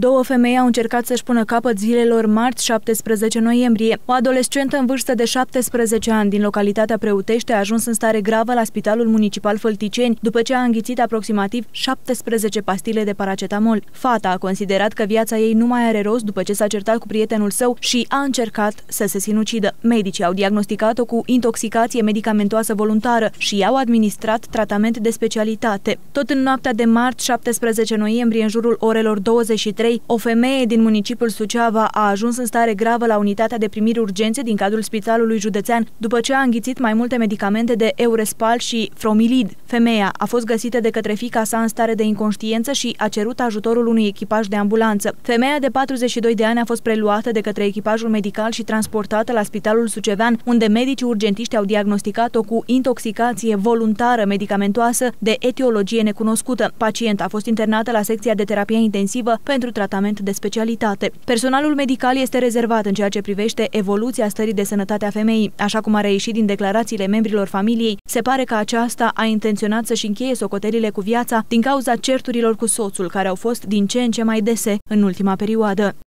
Două femei au încercat să-și pună capăt zilelor marți 17 noiembrie. O adolescentă în vârstă de 17 ani din localitatea Preutește a ajuns în stare gravă la Spitalul Municipal Fălticeni, după ce a înghițit aproximativ 17 pastile de paracetamol. Fata a considerat că viața ei nu mai are rost după ce s-a certat cu prietenul său și a încercat să se sinucidă. Medicii au diagnosticat-o cu intoxicație medicamentoasă voluntară și i-au administrat tratament de specialitate. Tot în noaptea de marți 17 noiembrie, în jurul orelor 23, 2023, o femeie din municipiul Suceava a ajuns în stare gravă la unitatea de primiri urgențe din cadrul Spitalului Județean, după ce a înghițit mai multe medicamente de Eurespal și Fromilid. Femeia a fost găsită de către fica sa în stare de inconștiență și a cerut ajutorul unui echipaj de ambulanță. Femeia de 42 de ani a fost preluată de către echipajul medical și transportată la Spitalul Sucevean, unde medicii urgentiști au diagnosticat-o cu intoxicație voluntară medicamentoasă de etiologie necunoscută. Pacienta a fost internată la secția de terapie intensivă pentru tratament de specialitate. Personalul medical este rezervat în ceea ce privește evoluția stării de sănătate a femeii. Așa cum a reieșit din declarațiile membrilor familiei, se pare că aceasta a intenționat să-și încheie socotelile cu viața din cauza certurilor cu soțul, care au fost din ce în ce mai dese în ultima perioadă.